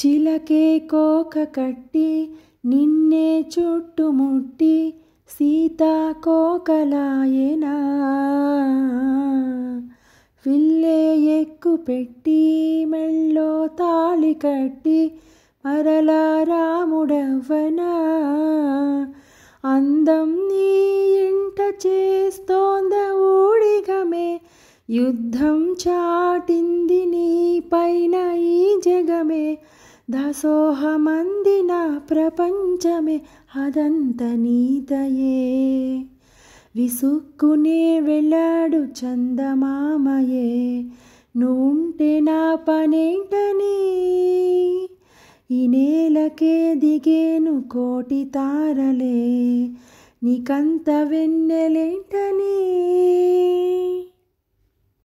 చిలకే కోక కట్టి నిన్నే చుట్టుముట్టి సీతా కోకలాయనా విల్లే ఎక్కు పెట్టి మెళ్ళో తాళి కట్టి మరలా రాముడవ్వనా అందం నీ ఇంట చేస్తోంద ఊడిగమే యుద్ధం చాటింది దసోహమందిన ప్రపంచమే అదంత నీతయే విసుక్కునే వెళ్ళాడు చందమామయే నువ్వుంటే నా పనేంటని ఈ నేలకే దిగేను కోటి తారలే నీకంత వెన్నెలేంటని